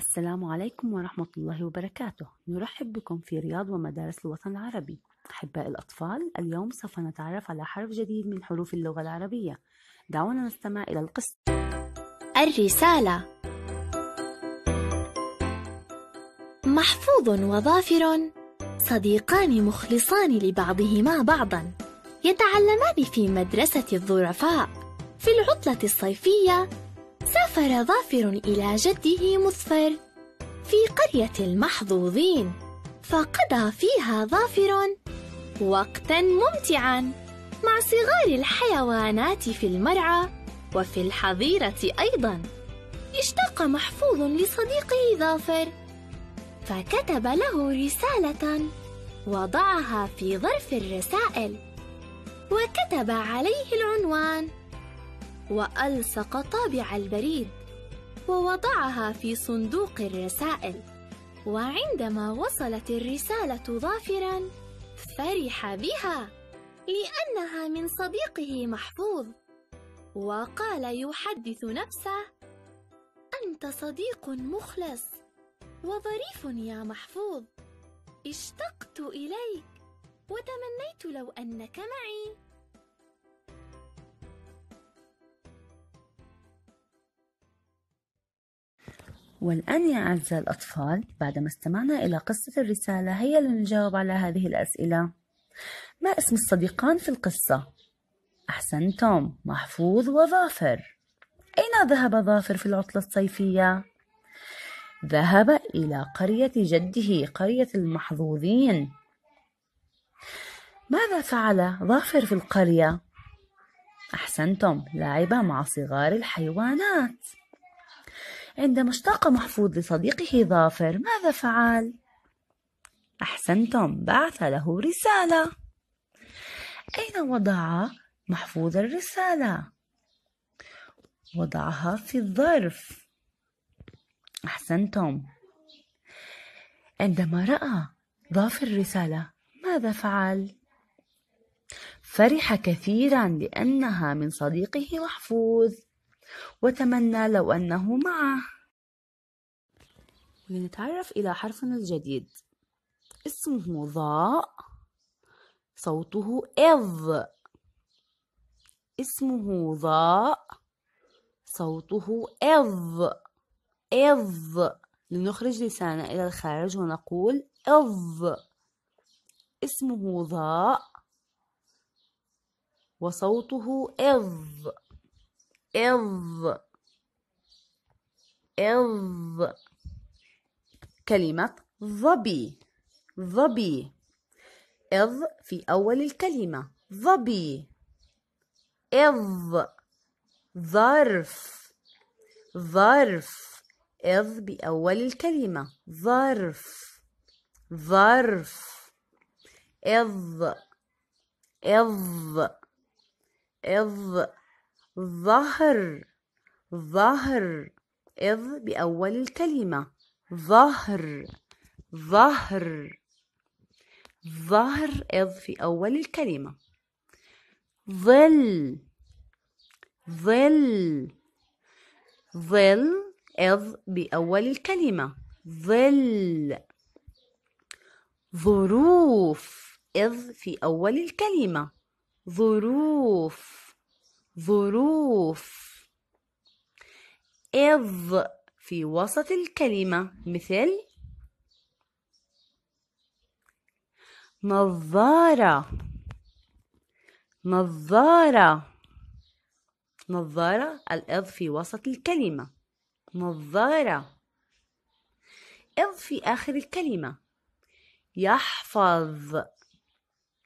السلام عليكم ورحمة الله وبركاته نرحب بكم في رياض ومدارس الوطن العربي أحباء الأطفال اليوم سوف نتعرف على حرف جديد من حروف اللغة العربية دعونا نستمع إلى القصة الرسالة محفوظ وظافر صديقان مخلصان لبعضهما بعضا يتعلمان في مدرسة الظرفاء في العطلة الصيفية سافر ظافر إلى جده مصفر في قرية المحظوظين فقضى فيها ظافر وقتا ممتعا مع صغار الحيوانات في المرعى وفي الحظيرة أيضا اشتاق محفوظ لصديقه ظافر فكتب له رسالة وضعها في ظرف الرسائل وكتب عليه العنوان وألصق طابع البريد ووضعها في صندوق الرسائل وعندما وصلت الرسالة ظافرا فرح بها لأنها من صديقه محفوظ وقال يحدث نفسه أنت صديق مخلص وظريف يا محفوظ اشتقت إليك وتمنيت لو أنك معي والآن يا أعزائي الأطفال بعدما استمعنا إلى قصة الرسالة هيا لنجاوب على هذه الأسئلة ما اسم الصديقان في القصة؟ أحسنتم محفوظ وظافر أين ذهب ظافر في العطلة الصيفية؟ ذهب إلى قرية جده قرية المحظوظين ماذا فعل ظافر في القرية؟ أحسنتم لعب مع صغار الحيوانات عندما اشتاق محفوظ لصديقه ظافر ماذا فعل احسنتم بعث له رساله اين وضع محفوظ الرساله وضعها في الظرف احسنتم عندما راى ظافر الرساله ماذا فعل فرح كثيرا لانها من صديقه محفوظ وتمنى لو أنه معه لنتعرف إلى حرفنا الجديد اسمه ضاء صوته إذ اسمه ضاء صوته إذ إذ لنخرج لساننا إلى الخارج ونقول إذ اسمه ضاء وصوته إذ إظ إظ كلمة ظبي ظبي إظ في أول الكلمة ظبي إظ ظرف ظرف إظ بأول الكلمة ظرف ظرف إظ إظ إظ ظهر ظهر إذ بأول الكلمة ظهر ظهر ظهر إذ في أول الكلمة ظل ظل ظل إذ بأول الكلمة ظل ظروف إذ في أول الكلمة ظروف ظروف إظ في وسط الكلمة مثل نظارة نظارة نظارة الإظ في وسط الكلمة نظارة إظ في آخر الكلمة يحفظ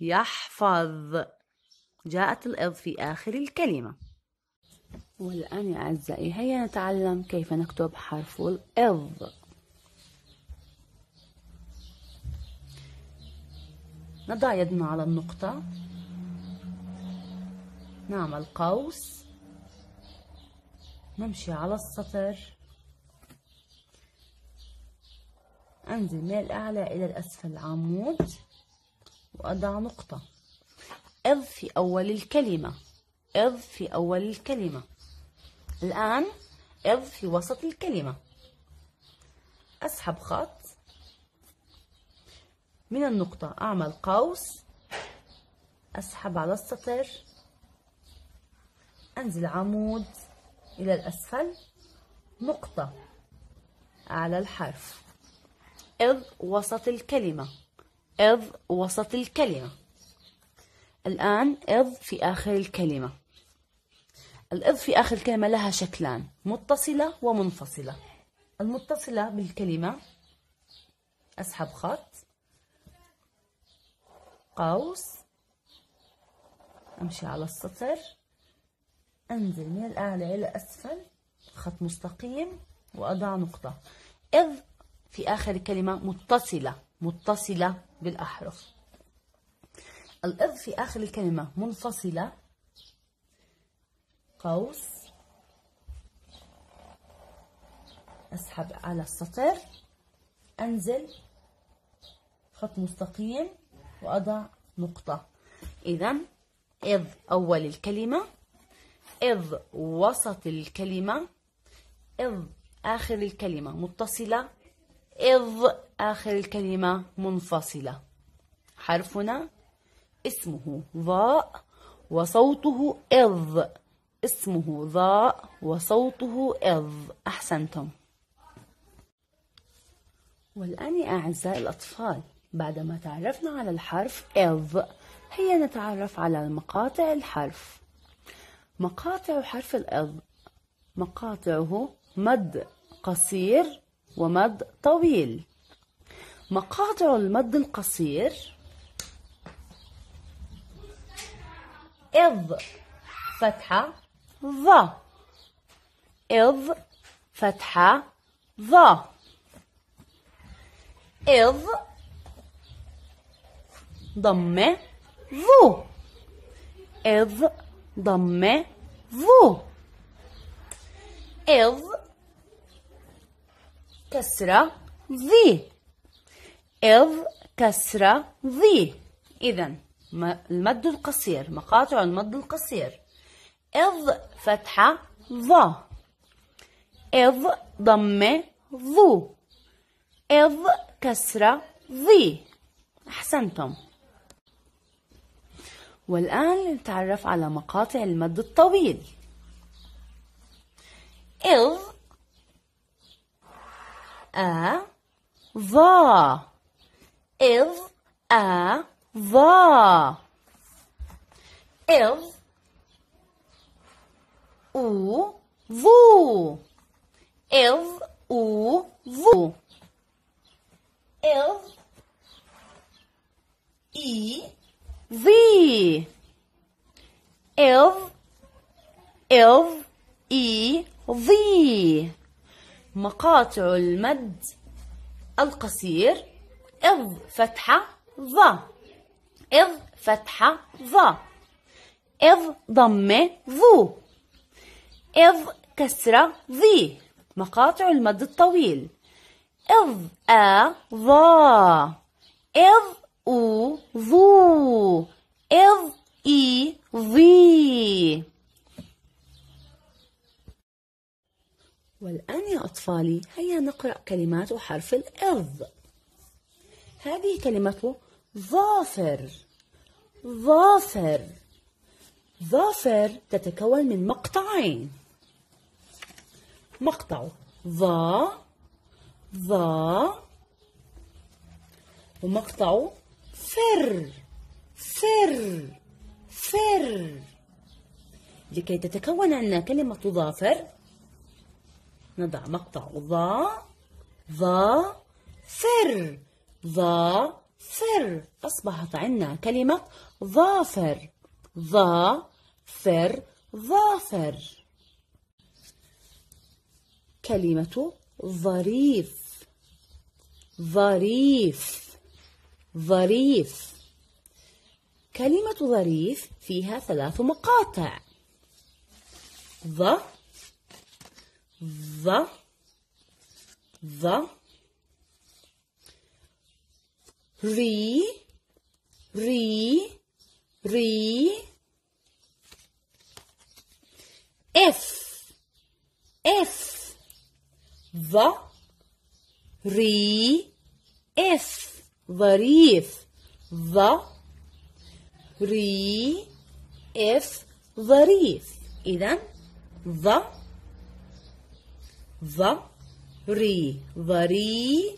يحفظ جاءت الإض في آخر الكلمة والآن يا أعزائي هيا نتعلم كيف نكتب حرف الإض نضع يدنا على النقطة نعمل قوس نمشي على السطر أنزل من الأعلى إلى الأسفل العمود وأضع نقطة إذ في أول الكلمة إذ في أول الكلمة الآن إذ في وسط الكلمة أسحب خط من النقطة أعمل قوس أسحب على السطر أنزل عمود إلى الأسفل نقطة على الحرف إذ وسط الكلمة إذ وسط الكلمة الآن إض في آخر الكلمة الإض في آخر الكلمة لها شكلان متصلة ومنفصلة المتصلة بالكلمة أسحب خط قوس أمشي على السطر أنزل من الأعلى إلى أسفل خط مستقيم وأضع نقطة إذ في آخر الكلمة متصلة متصلة بالأحرف الإض في آخر الكلمة منفصلة قوس أسحب على السطر أنزل خط مستقيم وأضع نقطة إذا إذ أول الكلمة إذ وسط الكلمة إذ آخر الكلمة متصلة إذ آخر الكلمة منفصلة حرفنا اسمه ظاء وصوته إظ اسمه ظاء وصوته إظ أحسنتم والآن يا أعزائي الأطفال بعدما تعرفنا على الحرف إظ هيا نتعرف على مقاطع الحرف مقاطع حرف الإظ مقاطعه مد قصير ومد طويل مقاطع المد القصير إض فتحة ظ إض فتحة ظ إض ضمة ظو إض ضمة ظو إض كسرة ذي إض كسرة ذي إذن المد القصير مقاطع المد القصير إض فتحة ظ إض ضمة ظو إض كسرة ظي أحسنتم والآن نتعرف على مقاطع المد الطويل إض أ ظا إض أ ظا إذ أو ظو إذ أو ظو إذ إي ظي إذ إظ إي ظي مقاطع المد القصير إذ فتحة ظ إذ فتحة ظا إذ ضمة ظو إذ كسرة ظي مقاطع المد الطويل إذ آ ظا إذ أو ظو إذ إي ظي والآن يا أطفالي هيا نقرأ كلمات حرف الإظ هذه كلمته ظافر ظافر ظافر تتكون من مقطعين مقطع ظا ظا ومقطع فر فر فر لكي تتكون عندنا كلمة ظافر نضع مقطع ظا ظا فر ظا فر أصبحت عندنا كلمة ظافر ظا فر ظافر كلمة ظريف ظريف ظريف كلمة ظريف فيها ثلاث مقاطع ظ ظ ظ re, re, re. F, F, v, re, F, if v, re, F, if إذا v, v, re, varif.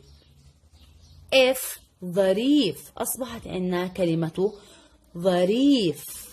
ظريف أصبحت عندنا كلمة ظريف